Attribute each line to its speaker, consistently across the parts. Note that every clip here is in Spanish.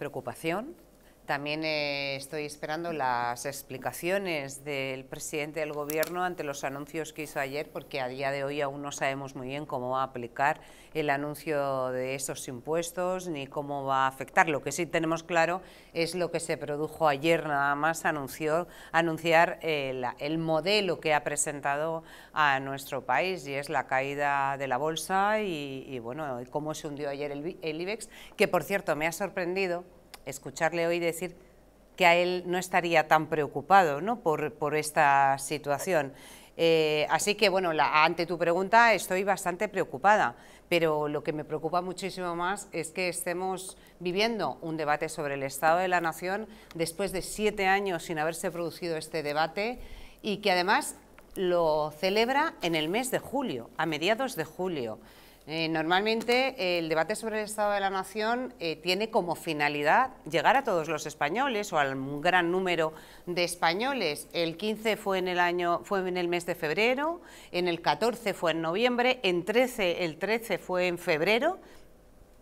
Speaker 1: preocupación también eh, estoy esperando las explicaciones del presidente del Gobierno ante los anuncios que hizo ayer, porque a día de hoy aún no sabemos muy bien cómo va a aplicar el anuncio de esos impuestos ni cómo va a afectar. Lo que sí tenemos claro es lo que se produjo ayer, nada más anunció, anunciar eh, el modelo que ha presentado a nuestro país, y es la caída de la bolsa y, bueno, cómo se hundió ayer el IBEX, que por cierto me ha sorprendido escucharle hoy decir que a él no estaría tan preocupado por, esta situación. Eh, así que, bueno, ante tu pregunta estoy bastante preocupada, pero lo que me preocupa muchísimo más es que estemos viviendo un debate sobre el Estado de la Nación después de siete años sin haberse producido este debate y que además lo celebra en el mes de julio, a mediados de julio. Eh, normalmente el debate sobre el Estado de la Nación eh, tiene como finalidad llegar a todos los españoles o un gran número de españoles. El 15 fue en el, año, fue en el mes de febrero, en el 14 fue en noviembre, en 13 el 13 fue en febrero,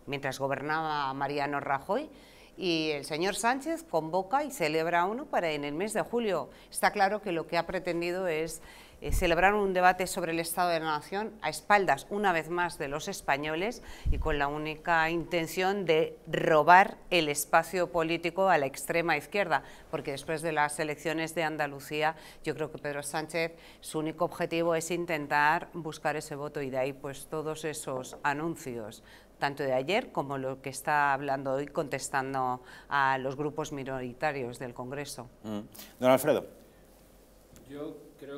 Speaker 1: mientras gobernaba Mariano Rajoy y el señor Sánchez convoca y celebra uno para en el mes de julio. Está claro que lo que ha pretendido es eh, celebrar un debate sobre el Estado de la Nación a espaldas, una vez más, de los españoles y con la única intención de robar el espacio político a la extrema izquierda, porque después de las elecciones de Andalucía, yo creo que Pedro Sánchez, su único objetivo es intentar buscar ese voto y de ahí pues todos esos anuncios tanto de ayer como lo que está hablando hoy contestando a los grupos minoritarios del Congreso. Mm. Don Alfredo. Yo creo que